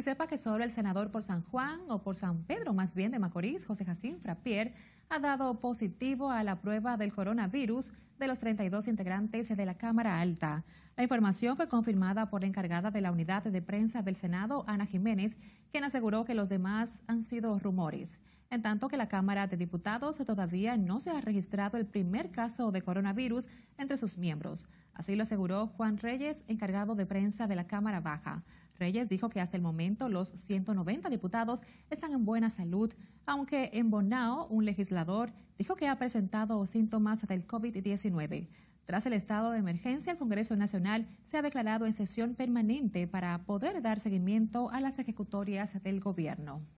Y sepa que solo el senador por San Juan o por San Pedro, más bien de Macorís, José Jacín Frapier, ha dado positivo a la prueba del coronavirus de los 32 integrantes de la Cámara Alta. La información fue confirmada por la encargada de la unidad de prensa del Senado, Ana Jiménez, quien aseguró que los demás han sido rumores. En tanto que la Cámara de Diputados todavía no se ha registrado el primer caso de coronavirus entre sus miembros. Así lo aseguró Juan Reyes, encargado de prensa de la Cámara Baja. Reyes dijo que hasta el momento los 190 diputados están en buena salud, aunque en Bonao un legislador dijo que ha presentado síntomas del COVID-19. Tras el estado de emergencia, el Congreso Nacional se ha declarado en sesión permanente para poder dar seguimiento a las ejecutorias del gobierno.